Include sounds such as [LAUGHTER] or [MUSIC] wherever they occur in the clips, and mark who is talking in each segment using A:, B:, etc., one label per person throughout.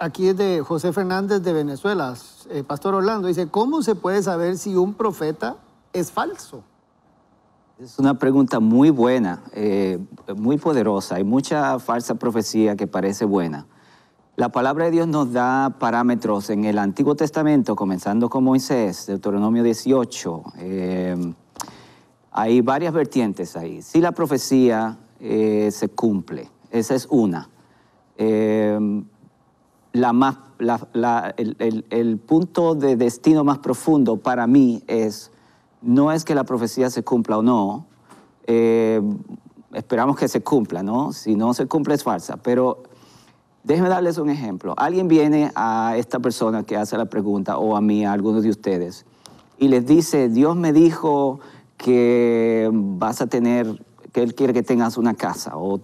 A: Aquí es de José Fernández de Venezuela, eh, Pastor Orlando, dice, ¿cómo se puede saber si un profeta es falso?
B: Es una pregunta muy buena, eh, muy poderosa. Hay mucha falsa profecía que parece buena. La palabra de Dios nos da parámetros en el Antiguo Testamento, comenzando con Moisés, Deuteronomio 18. Eh, hay varias vertientes ahí. Si la profecía se cumple, esa es una la más, el, el, punto de destino más profundo para mí es, no es que la profecía se cumpla o no, eh, esperamos que se cumpla, ¿no? Si no se cumple es falsa, pero déjenme darles un ejemplo. Alguien viene a esta persona que hace la pregunta o a mí, a algunos de ustedes, y les dice, Dios me dijo que vas a tener, que Él quiere que tengas una casa, o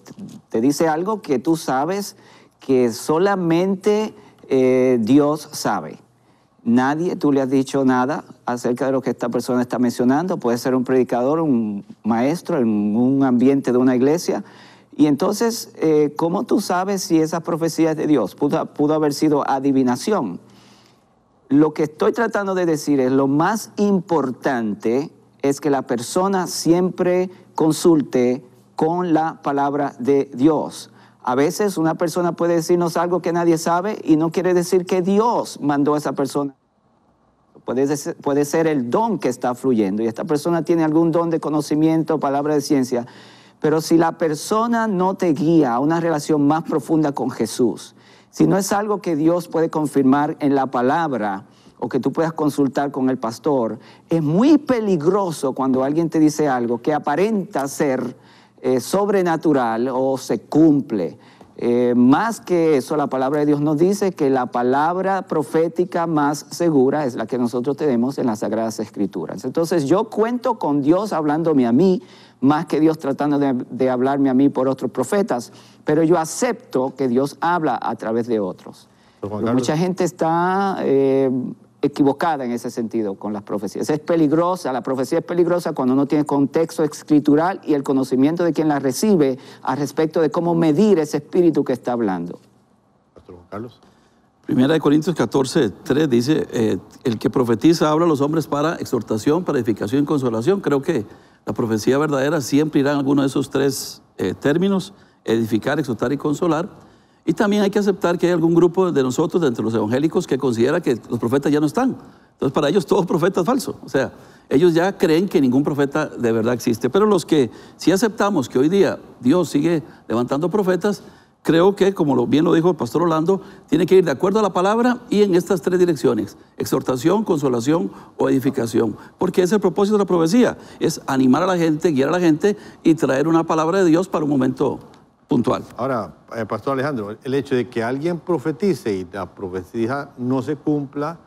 B: te dice algo que tú sabes que solamente eh, Dios sabe. Nadie, tú le has dicho nada acerca de lo que esta persona está mencionando. Puede ser un predicador, un maestro, en un ambiente de una iglesia. Y entonces, eh, ¿cómo tú sabes si esas profecías de Dios? pudo haber sido adivinación. Lo que estoy tratando de decir es lo más importante es que la persona siempre consulte con la palabra de Dios. A veces una persona puede decirnos algo que nadie sabe y no quiere decir que Dios mandó a esa persona. Puede ser, el don que está fluyendo y esta persona tiene algún don de conocimiento, palabra de ciencia. Pero si la persona no te guía a una relación más profunda con Jesús, si no es algo que Dios puede confirmar en la palabra o que tú puedas consultar con el pastor, es muy peligroso cuando alguien te dice algo que aparenta ser eh, sobrenatural o se cumple. Eh, más que eso, la palabra de Dios nos dice que la palabra profética más segura es la que nosotros tenemos en las Sagradas Escrituras. Entonces yo cuento con Dios hablándome a mí, más que Dios tratando de, hablarme a mí por otros profetas, pero yo acepto que Dios habla a través de otros. mucha gente está eh, equivocada en ese sentido con las profecías. Es peligrosa, la profecía es peligrosa cuando no tiene contexto escritural y el conocimiento de quien la recibe al respecto de cómo medir ese espíritu que está hablando.
C: Pastor Carlos.
D: Primera de Corintios 14, 3 dice, eh, el que profetiza habla a los hombres para exhortación, para edificación y consolación. Creo que la profecía verdadera siempre irá en alguno de esos tres eh, términos, edificar, exhortar y consolar. Y también hay que aceptar que hay algún grupo de nosotros, de entre los evangélicos, que considera que los profetas ya no están. Entonces, para ellos, todo profeta es falso. O sea, ellos ya creen que ningún profeta de verdad existe. Pero los que sí si aceptamos que hoy día Dios sigue levantando profetas, creo que, como bien lo dijo el pastor Orlando, tiene que ir de acuerdo a la palabra y en estas tres direcciones, exhortación, consolación o edificación, porque ese es el propósito de la profecía, es animar a la gente, guiar a la gente y traer una palabra de Dios
C: para un momento puntual. Ahora, eh, Pastor Alejandro, el hecho de que alguien profetice y la profecía no se cumpla,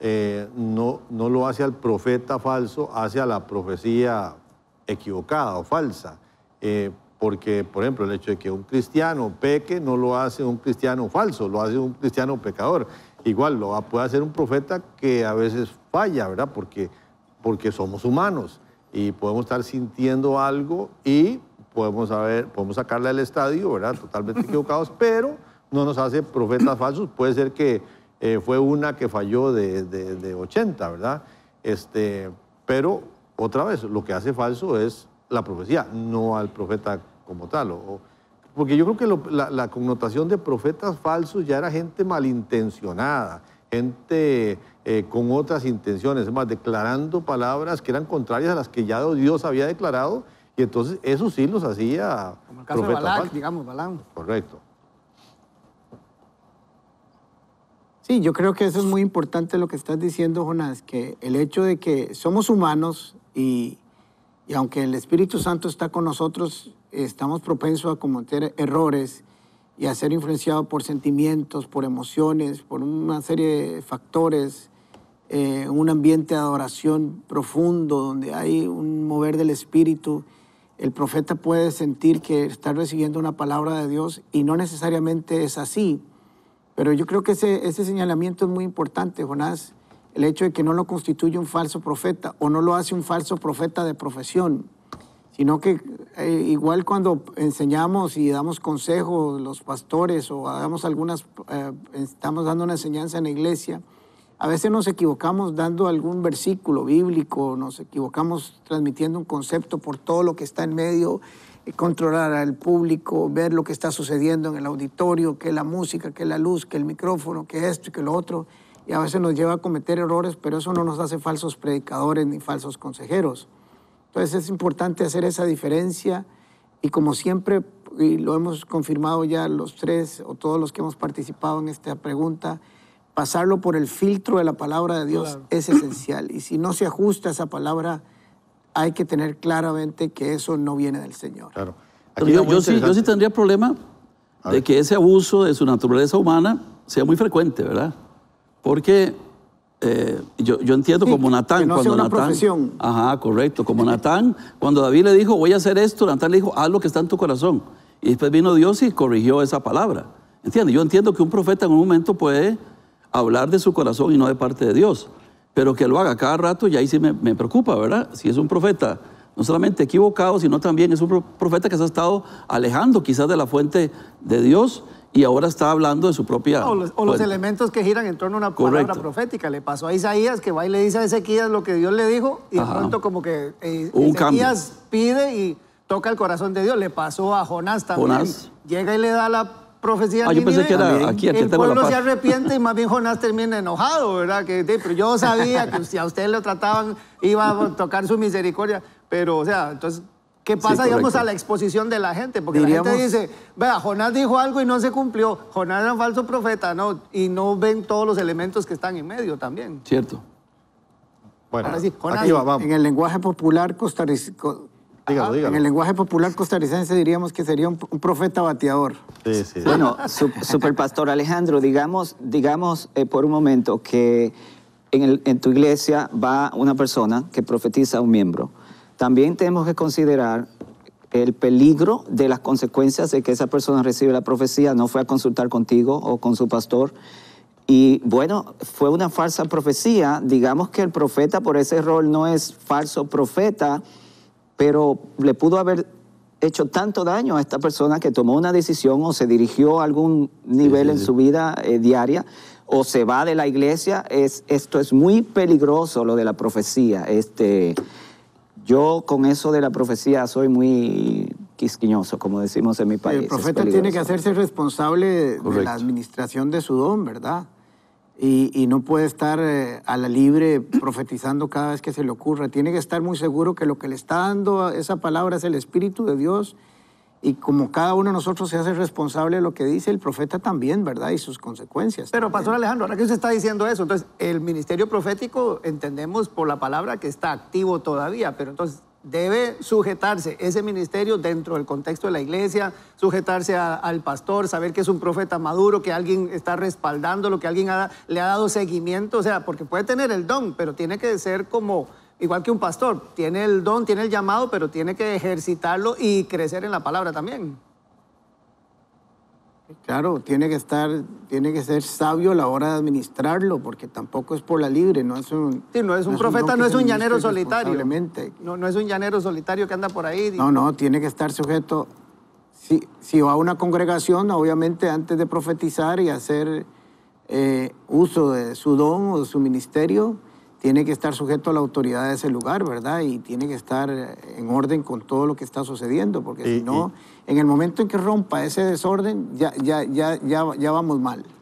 C: eh, no, no lo hace al profeta falso, hace a la profecía equivocada o falsa. Eh, porque, por ejemplo, el hecho de que un cristiano peque no lo hace un cristiano falso, lo hace un cristiano pecador. Igual lo puede hacer un profeta que a veces falla, ¿verdad? Porque, porque somos humanos y podemos estar sintiendo algo y podemos, saber, podemos sacarla del estadio, ¿verdad? Totalmente equivocados, [LAUGHS] pero no nos hace profetas falsos. Puede ser que eh, fue una que falló de, de, de, 80, ¿verdad? Este, pero otra vez, lo que hace falso es la profecía, no al profeta como tal. O, porque yo creo que la, connotación de profetas falsos ya era gente malintencionada, gente eh, con otras intenciones, más, declarando palabras que eran contrarias a las que ya Dios había declarado y entonces esos sí los hacía. Como el caso de
A: digamos, Balán.
C: Correcto.
E: Sí, yo creo que eso es muy importante lo que estás diciendo, Jonás, que el hecho de que somos humanos y, aunque el Espíritu Santo está con nosotros, estamos propensos a cometer errores y a ser influenciados por sentimientos, por emociones, por una serie de factores, eh, un ambiente de adoración profundo donde hay un mover del Espíritu el profeta puede sentir que está recibiendo una palabra de Dios y no necesariamente es así. Pero yo creo que ese, señalamiento es muy importante, Jonás, el hecho de que no lo constituye un falso profeta o no lo hace un falso profeta de profesión, sino que eh, igual cuando enseñamos y damos consejos los pastores o hagamos algunas, eh, estamos dando una enseñanza en la iglesia, a veces nos equivocamos dando algún versículo bíblico, nos equivocamos transmitiendo un concepto por todo lo que está en medio, eh, controlar al público, ver lo que está sucediendo en el auditorio, que la música, que la luz, que el micrófono, que esto y que lo otro. Y a veces nos lleva a cometer errores, pero eso no nos hace falsos predicadores ni falsos consejeros. Entonces es importante hacer esa diferencia y como siempre, y lo hemos confirmado ya los tres o todos los que hemos participado en esta pregunta, pasarlo por el filtro de la palabra de Dios es esencial. Y si no se ajusta esa palabra, hay que tener claramente que eso no viene del Señor. Claro. yo, sí,
D: tendría problema de que ese abuso de su naturaleza humana sea muy frecuente, ¿verdad? Porque eh, yo, entiendo como Natán, cuando Natán. Ajá, correcto. Como [LAUGHS] Natán, cuando David le dijo, voy a hacer esto, Natán le dijo, haz lo que está en tu corazón. Y después vino Dios y corrigió esa palabra. ¿Entiendes? Yo entiendo que un profeta en un momento puede hablar de su corazón y no de parte de Dios. Pero que lo haga cada rato y ahí sí me, preocupa, ¿verdad? Si es un profeta no solamente equivocado, sino también es un profeta que se ha estado alejando quizás de la fuente de Dios y ahora está hablando de su propia... O los,
A: elementos que giran en torno a una palabra profética. Le pasó a Isaías que va y le dice a Ezequías lo que Dios le dijo y de pronto como que eh, Ezequías pide y toca el corazón de Dios. Le pasó a Jonás también. Llega y le da la profecía. Ah, pensé que era aquí, El pueblo se arrepiente y más bien Jonás termina enojado, ¿verdad? Que, pero yo sabía que si a ustedes lo trataban iba a tocar su misericordia. Pero, o sea, entonces, ¿qué pasa, digamos, a la exposición de la gente? Porque la gente dice, vea, Jonás dijo algo y no se cumplió. Jonás era un falso profeta, ¿no? Y no ven todos los elementos que están en medio también.
D: Cierto. Bueno,
A: Jonás,
E: en el lenguaje popular costarricense en el lenguaje popular costarricense diríamos que sería un, profeta bateador. Sí, sí. Bueno, [LAUGHS] superpastor Alejandro, digamos,
B: digamos eh, por un momento que en, en, tu iglesia va una persona que profetiza a un miembro. También tenemos que considerar el peligro de las consecuencias de que esa persona recibe la profecía, no fue a consultar contigo o con su pastor. Y bueno, fue una falsa profecía. Digamos que el profeta por ese rol no es falso profeta, pero le pudo haber hecho tanto daño a esta persona que tomó una decisión o se dirigió a algún nivel en su vida eh, diaria o se va de la iglesia. Es, esto es muy peligroso, lo de la profecía. Este, yo con eso de la profecía soy muy quisquiñoso, como decimos en mi país. El profeta tiene que hacerse
E: responsable de la administración de su don, ¿verdad? y, no puede estar eh, a la libre profetizando cada vez que se le ocurra. Tiene que estar muy seguro que lo que le está dando esa palabra es el Espíritu de Dios y como cada uno de nosotros se hace responsable de lo que dice el profeta también, ¿verdad? Y sus consecuencias. Pero,
A: Pastor Alejandro, ahora que
E: usted está diciendo eso, entonces el ministerio profético entendemos por la palabra que está
A: activo todavía, pero entonces debe sujetarse ese ministerio dentro del contexto de la iglesia, sujetarse al pastor, saber que es un profeta maduro, que alguien está lo que alguien le ha dado seguimiento, o sea, porque puede tener el don, pero tiene que ser como, igual que un pastor, tiene el don, tiene el llamado, pero tiene que ejercitarlo y crecer en la palabra también.
E: Claro, tiene que estar, tiene que ser sabio a la hora de administrarlo, porque tampoco es por la libre, no es un. no es un profeta, no es un llanero solitario.
A: No, no es un llanero solitario que anda por ahí. No,
E: no, tiene que estar sujeto. Si, va a una congregación, obviamente antes de profetizar y hacer eh, uso de su don o de su ministerio, tiene que estar sujeto a la autoridad de ese lugar, ¿verdad? Y tiene que estar en orden con todo lo que está sucediendo, porque si no, en el momento en que rompa ese desorden, ya, ya, ya, ya, ya vamos mal.